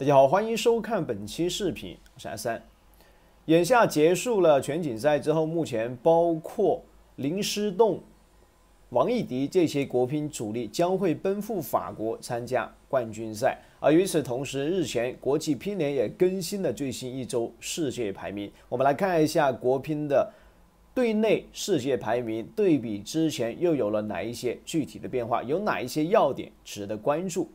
大家好，欢迎收看本期视频，我是阿三。眼下结束了全锦赛之后，目前包括林诗栋、王艺迪这些国乒主力将会奔赴法国参加冠军赛。而与此同时，日前国际乒联也更新了最新一周世界排名。我们来看一下国乒的队内世界排名对比之前又有了哪一些具体的变化，有哪一些要点值得关注？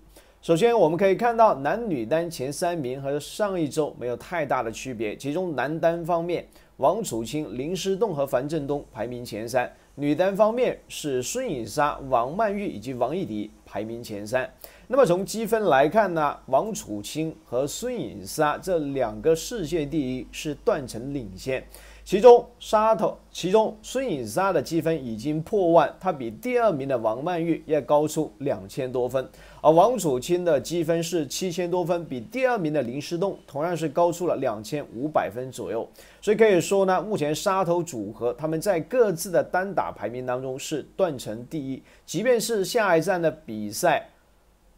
首先，我们可以看到男女单前三名和上一周没有太大的区别。其中男单方面，王楚钦、林诗栋和樊振东排名前三；女单方面是孙颖莎、王曼玉以及王艺迪排名前三。那么从积分来看呢？王楚钦和孙颖莎这两个世界第一是断层领先。其中沙头，其中孙颖莎的积分已经破万，她比第二名的王曼玉要高出两千多分，而王楚钦的积分是七千多分，比第二名的林诗栋同样是高出了两千五百分左右。所以可以说呢，目前沙头组合他们在各自的单打排名当中是断层第一。即便是下一站的比赛，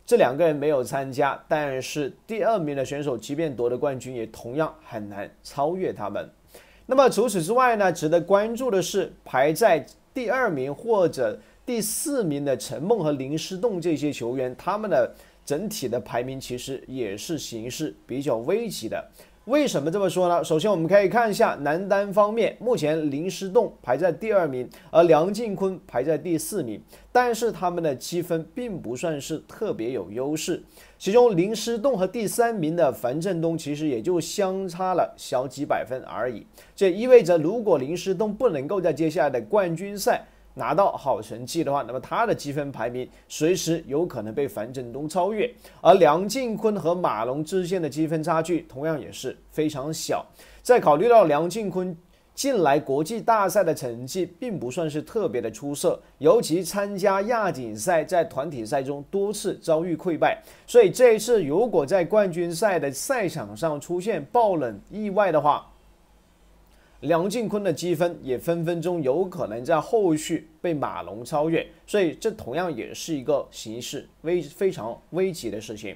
这两个人没有参加，但是第二名的选手即便夺得冠军，也同样很难超越他们。那么除此之外呢？值得关注的是，排在第二名或者第四名的陈梦和林诗栋这些球员，他们的整体的排名其实也是形势比较危急的。为什么这么说呢？首先，我们可以看一下男单方面，目前林诗栋排在第二名，而梁靖昆排在第四名。但是他们的积分并不算是特别有优势，其中林诗栋和第三名的樊振东其实也就相差了小几百分而已。这意味着，如果林诗栋不能够在接下来的冠军赛，拿到好成绩的话，那么他的积分排名随时有可能被樊振东超越，而梁靖昆和马龙之间的积分差距同样也是非常小。在考虑到梁靖昆近来国际大赛的成绩并不算是特别的出色，尤其参加亚锦赛在团体赛中多次遭遇溃败，所以这一次如果在冠军赛的赛场上出现爆冷意外的话，梁靖昆的积分也分分钟有可能在后续被马龙超越，所以这同样也是一个形势危非常危急的事情。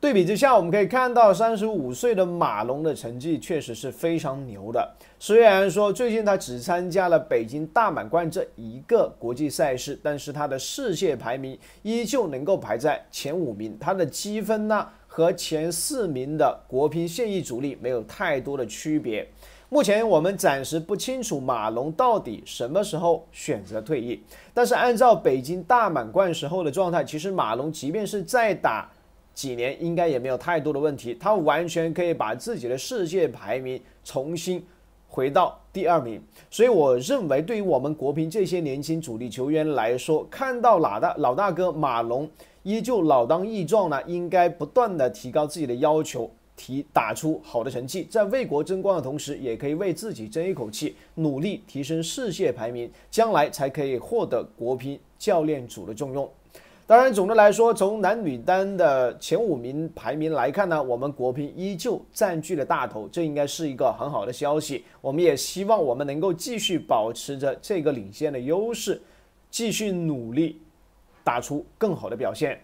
对比之下，我们可以看到，三十五岁的马龙的成绩确实是非常牛的。虽然说最近他只参加了北京大满贯这一个国际赛事，但是他的世界排名依旧能够排在前五名，他的积分呢和前四名的国乒现役主力没有太多的区别。目前我们暂时不清楚马龙到底什么时候选择退役，但是按照北京大满贯时候的状态，其实马龙即便是再打几年，应该也没有太多的问题，他完全可以把自己的世界排名重新回到第二名。所以我认为，对于我们国乒这些年轻主力球员来说，看到老大老大哥马龙依旧老当益壮呢，应该不断的提高自己的要求。提打出好的成绩，在为国争光的同时，也可以为自己争一口气，努力提升世界排名，将来才可以获得国乒教练组的重用。当然，总的来说，从男女单的前五名排名来看呢，我们国乒依旧占据了大头，这应该是一个很好的消息。我们也希望我们能够继续保持着这个领先的优势，继续努力，打出更好的表现。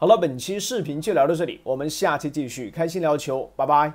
好了，本期视频就聊到这里，我们下期继续开心聊球，拜拜。